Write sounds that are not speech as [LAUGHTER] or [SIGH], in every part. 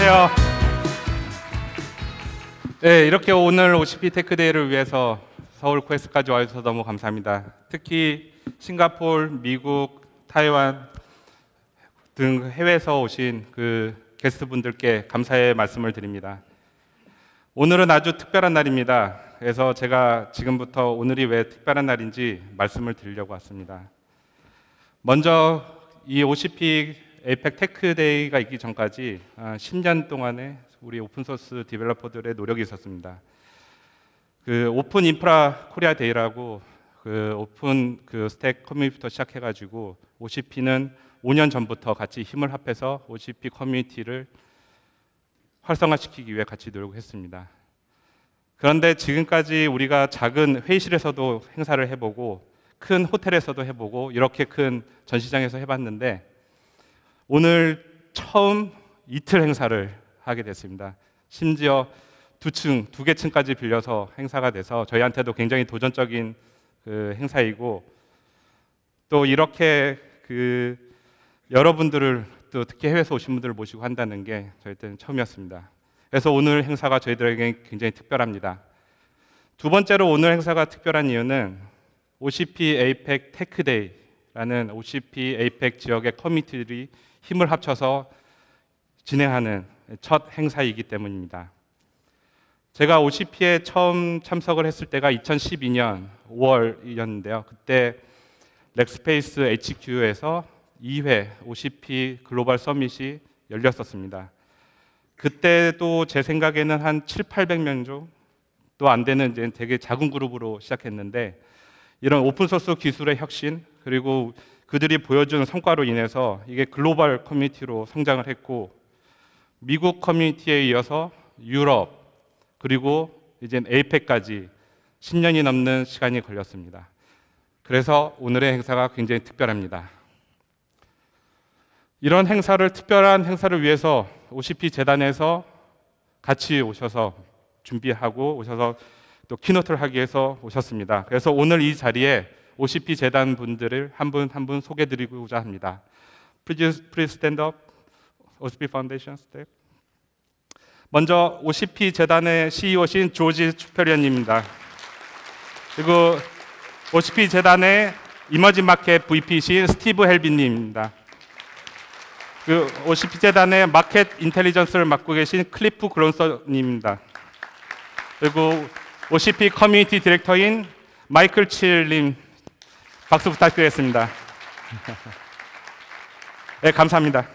안녕하세요. 네, 이렇게 오늘 OCP 테크데이를 위해서 서울 코엑스까지 와주셔서 너무 감사합니다. 특히 싱가폴, 미국, 타이완 등 해외에서 오신 그 게스트분들께 감사의 말씀을 드립니다. 오늘은 아주 특별한 날입니다. 그래서 제가 지금부터 오늘이 왜 특별한 날인지 말씀을 드리려고 왔습니다. 먼저 이 OCP 에이펙 테크데이가 있기 전까지 10년 아, 동안의 우리 오픈소스 디벨로퍼들의 노력이 있었습니다. 그 오픈 인프라 코리아 데이라고 그 오픈 그 스택 커뮤니티부터 시작해가지고 OCP는 5년 전부터 같이 힘을 합해서 OCP 커뮤니티를 활성화시키기 위해 같이 노력했습니다. 그런데 지금까지 우리가 작은 회의실에서도 행사를 해보고 큰 호텔에서도 해보고 이렇게 큰 전시장에서 해봤는데 오늘 처음 이틀 행사를 하게 됐습니다. 심지어 두 층, 두 개 층까지 빌려서 행사가 돼서 저희한테도 굉장히 도전적인 그 행사이고 또 이렇게 그 여러분들을 또 특히 해외에서 오신 분들을 모시고 한다는 게 저희 때는 처음이었습니다. 그래서 오늘 행사가 저희들에게 굉장히 특별합니다. 두 번째로 오늘 행사가 특별한 이유는 OCP APEC 테크데이라는 OCP APEC 지역의 커뮤니티들이 힘을 합쳐서 진행하는 첫 행사이기 때문입니다. 제가 OCP에 처음 참석을 했을 때가 2012년 5월이었는데요. 그때 렉스페이스 HQ에서 2회 OCP 글로벌 서밋이 열렸었습니다. 그때도 제 생각에는 한 7, 800명 정도 안 되는 이제 되게 작은 그룹으로 시작했는데 이런 오픈소스 기술의 혁신 그리고 그들이 보여준 성과로 인해서 이게 글로벌 커뮤니티로 성장을 했고 미국 커뮤니티에 이어서 유럽 그리고 이제 에이펙까지 10년이 넘는 시간이 걸렸습니다. 그래서 오늘의 행사가 굉장히 특별합니다. 이런 행사를 특별한 행사를 위해서 OCP 재단에서 같이 오셔서 준비하고 오셔서 또 키노트를 하기 위해서 오셨습니다. 그래서 오늘 이 자리에 OCP 재단 분들을 한 분 한 분 소개드리고자 합니다. Please, s t a n d up. OCP Foundation step. 먼저 OCP 재단의 CEO신 조지 추페련입니다. 그리고 OCP 재단의 이머지 마켓 VP신 스티브 헬빈님입니다. 그 OCP 재단의 마켓 인텔리전스를 맡고 계신 클리프 그론서님입니다. 그리고 OCP 커뮤니티 디렉터인 마이클 칠님 박수 부탁드리겠습니다. [LAUGHS] 네, 감사합니다.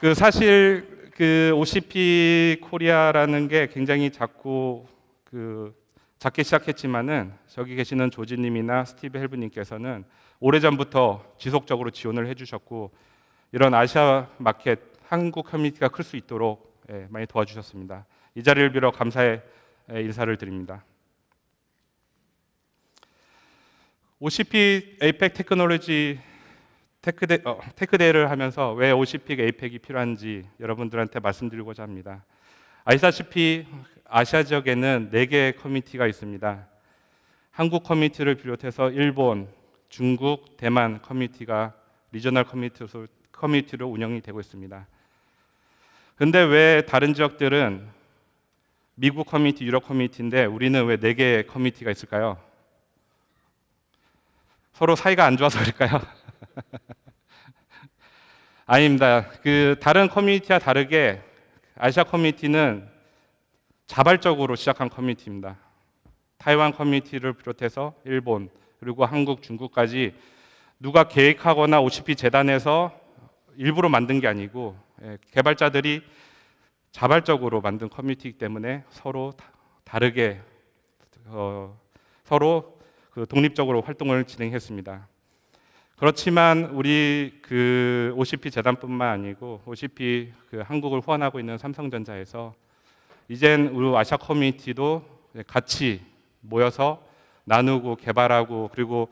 그 사실 그 OCP 코리아라는 게 굉장히 작고 그 작게 시작했지만은 저기 계시는 조지님이나 스티브 헬브님께서는 오래전부터 지속적으로 지원을 해주셨고 이런 아시아 마켓 한국 커뮤니티가 클 수 있도록 예, 많이 도와주셨습니다. 이 자리를 빌어 감사의 예, 인사를 드립니다. OCP APEC 테크놀로지 테크데, 어, 테크데이를 하면서 왜 OCP APEC이 필요한지 여러분들한테 말씀드리고자 합니다. 아시다시피 아시아 지역에는 4개의 커뮤니티가 있습니다. 한국 커뮤니티를 비롯해서 일본, 중국, 대만 커뮤니티가 리저널 커뮤니티로, 커뮤니티로 운영이 되고 있습니다. 근데 왜 다른 지역들은 미국 커뮤니티, 유럽 커뮤니티인데 우리는 왜 4개의 커뮤니티가 있을까요? 서로 사이가 안 좋아서 그럴까요? [LAUGHS] 아닙니다. 그 다른 커뮤니티와 다르게 아시아 커뮤니티는 자발적으로 시작한 커뮤니티입니다. 타이완 커뮤니티를 비롯해서 일본 그리고 한국, 중국까지 누가 계획하거나 OCP 재단에서 일부러 만든 게 아니고 예, 개발자들이 자발적으로 만든 커뮤니티이기 때문에 서로 다르게 어, 서로 그 독립적으로 활동을 진행했습니다. 그렇지만 우리 그 OCP 재단뿐만 아니고 OCP 그 한국을 후원하고 있는 삼성전자에서 이젠 우리 아시아 커뮤니티도 같이 모여서 나누고 개발하고 그리고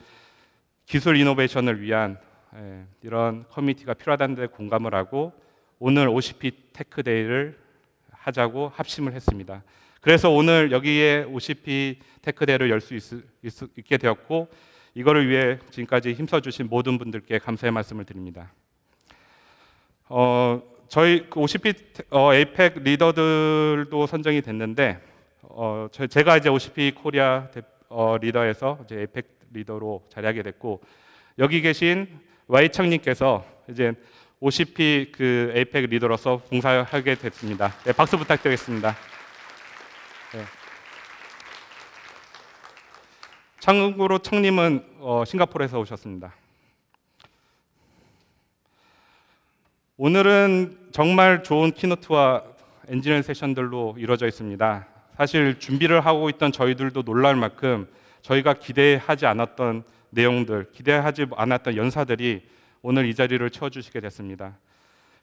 기술 이노베이션을 위한 예, 이런 커뮤니티가 필요하다는 데 공감을 하고 오늘 OCP 테크데이를 하자고 합심을 했습니다. 그래서 오늘 여기에 OCP 테크대를 열 수 있게 되었고 이거를 위해 지금까지 힘써 주신 모든 분들께 감사의 말씀을 드립니다. 어, 저희 그 OCP 어, 에이펙 리더들도 선정이 됐는데 어, 저, 제가 이제 OCP 코리아 대, 어, 리더에서 이제 에이펙 리더로 자리하게 됐고 여기 계신 와창님께서 이제 OCP 그 에이펙 리더로서 봉사하게 됐습니다. 네, 박수 부탁드리겠습니다. 네. 참고로 청님은 어, 싱가포르에서 오셨습니다. 오늘은 정말 좋은 키노트와 엔지니어 세션들로 이루어져 있습니다. 사실 준비를 하고 있던 저희들도 놀랄 만큼 저희가 기대하지 않았던 내용들, 기대하지 않았던 연사들이 오늘 이 자리를 채워주시게 됐습니다.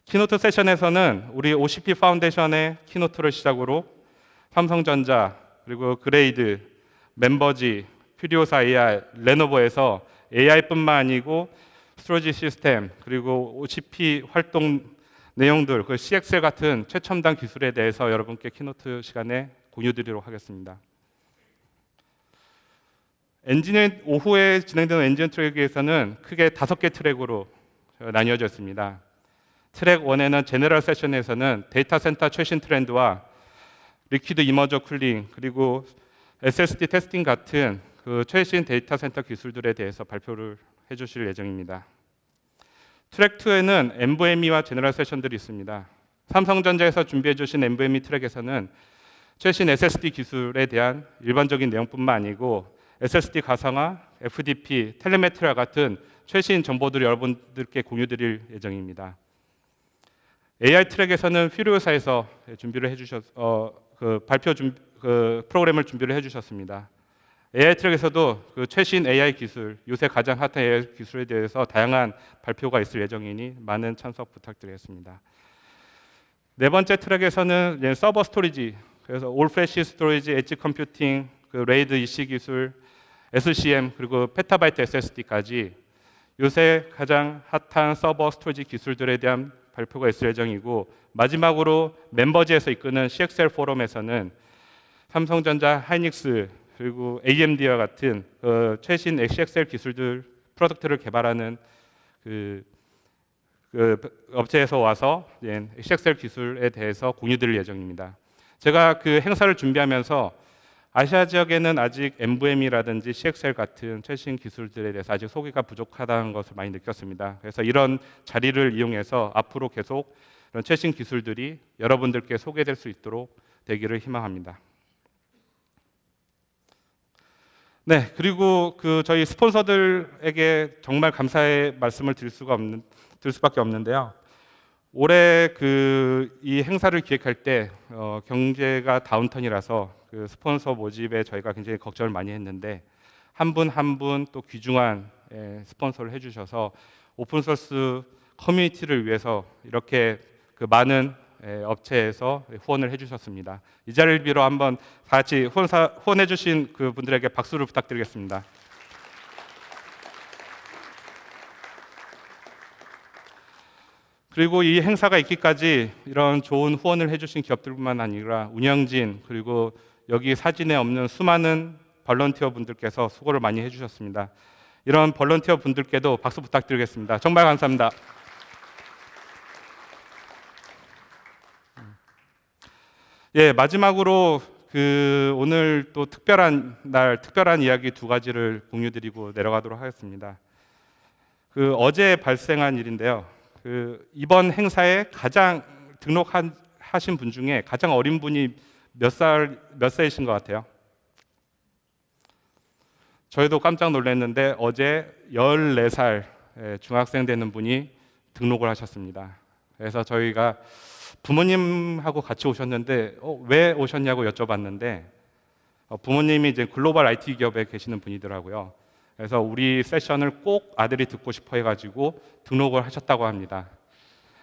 키노트 세션에서는 우리 OCP 파운데이션의 키노트를 시작으로 삼성전자 그리고 그레이드, 멤버지, 퓨리오사 AI, 레노버에서 AI뿐만 아니고 스토리지 시스템 그리고 OCP 활동 내용들 그 CXL 같은 최첨단 기술에 대해서 여러분께 키노트 시간에 공유드리도록 하겠습니다. 엔진 오후에 진행되는 엔진 트랙에서는 크게 다섯 개 트랙으로 나뉘어졌습니다. 트랙 1에는 제너럴 세션에서는 데이터 센터 최신 트렌드와 리퀴드 이머저 쿨링 그리고 SSD 테스팅 같은 그 최신 데이터 센터 기술들에 대해서 발표를 해주실 예정입니다. 트랙 2에는 NVMe와 제너럴 세션들이 있습니다. 삼성전자에서 준비해 주신 NVMe 트랙에서는 최신 SSD 기술에 대한 일반적인 내용뿐만 아니고 SSD 가상화, FDP, 텔레메트리 같은 최신 정보들을 여러분들께 공유드릴 예정입니다. AI 트랙에서는 퓨리오사에서 준비를 해주셔서 어, 그 발표 준, 그 프로그램을 준비를 해주셨습니다. AI 트랙에서도 그 최신 AI 기술, 요새 가장 핫한 AI 기술에 대해서 다양한 발표가 있을 예정이니 많은 참석 부탁드리겠습니다. 네 번째 트랙에서는 서버 스토리지, 그래서 올프레시 스토리지, 엣지 컴퓨팅, 그 레이드 EC 기술, SCM 그리고 페타바이트 SSD까지 요새 가장 핫한 서버 스토리지 기술들에 대한 발표가 있을 예정이고 마지막으로 멤버지에서 이끄는 CXL 포럼에서는 삼성전자, 하이닉스 그리고 AMD와 같은 그 최신 CXL 기술들 프로덕트를 개발하는 그, 그 업체에서 와서 CXL 기술에 대해서 공유 될 예정입니다. 제가 그 행사를 준비하면서 아시아 지역에는 아직 MVM이라든지 CXL 같은 최신 기술들에 대해서 아직 소개가 부족하다는 것을 많이 느꼈습니다. 그래서 이런 자리를 이용해서 앞으로 계속 이런 최신 기술들이 여러분들께 소개될 수 있도록 되기를 희망합니다. 네, 그리고 그 저희 스폰서들에게 정말 감사의 말씀을 드릴 수가 없는 드릴 수밖에 없는데요. 올해 그 이 행사를 기획할 때 어, 경제가 다운턴이라서 그 스폰서 모집에 저희가 굉장히 걱정을 많이 했는데 한 분 한 분 또 귀중한 예, 스폰서를 해주셔서 오픈소스 커뮤니티를 위해서 이렇게 그 많은 예, 업체에서 후원을 해주셨습니다. 이 자리를 빌어 한번 같이 후원해 주신 그 분들에게 박수를 부탁드리겠습니다. 그리고 이 행사가 있기까지 이런 좋은 후원을 해주신 기업들뿐만 아니라 운영진 그리고 여기 사진에 없는 수많은 벌런티어 분들께서 수고를 많이 해주셨습니다. 이런 벌런티어 분들께도 박수 부탁드리겠습니다. 정말 감사합니다. 예, 마지막으로 그 오늘 또 특별한 날 특별한 이야기 두 가지를 공유드리고 내려가도록 하겠습니다. 그 어제 발생한 일인데요. 그 이번 행사에 가장 등록 하신 분 중에 가장 어린 분이 몇 살 몇 살이신 것 같아요? 저희도 깜짝 놀랐는데 어제 14살 예, 중학생 되는 분이 등록을 하셨습니다. 그래서 저희가 부모님하고 같이 오셨는데 어, 왜 오셨냐고 여쭤봤는데 어, 부모님이 이제 글로벌 IT 기업에 계시는 분이더라고요. 그래서 우리 세션을 꼭 아들이 듣고 싶어 해가지고 등록을 하셨다고 합니다.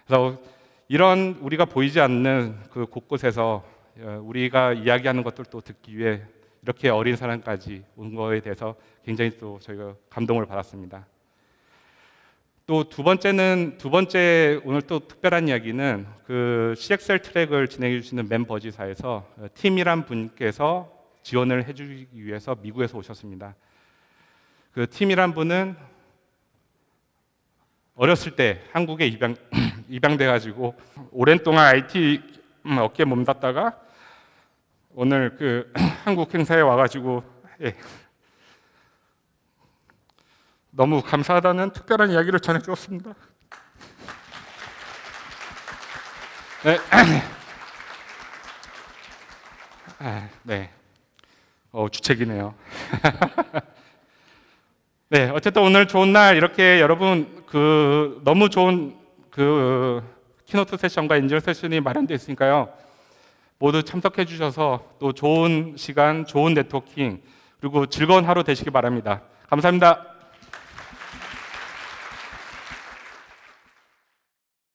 그래서 이런 우리가 보이지 않는 그 곳곳에서 어, 우리가 이야기하는 것들도 듣기 위해 이렇게 어린 사람까지 온 거에 대해서 굉장히 또 저희가 감동을 받았습니다. 또 두 번째는 두 번째 오늘 또 특별한 이야기는 그 CXL 트랙을 진행해 주시는 멤버지사에서 어, 팀이란 분께서 지원을 해주기 위해서 미국에서 오셨습니다. 그 팀이란 분은 어렸을 때 한국에 입양 [CLEARS THROAT] 입양돼 가지고 오랜 동안 IT 어깨 음, 몸담다가 오늘 그 [CLEARS THROAT] 한국 행사에 와가지고 예. 너무 감사하다는 특별한 이야기를 전해주었습니다. 네. [CLEARS THROAT] 아, 네. 어, 주책이네요. [LAUGHS] 네, 어쨌든 오늘 좋은 날 이렇게 여러분 그 너무 좋은 그 키노트 세션과 인증 세션이 마련되어 있으니까요. 모두 참석해 주셔서 또 좋은 시간, 좋은 네트워킹 그리고 즐거운 하루 되시기 바랍니다. 감사합니다.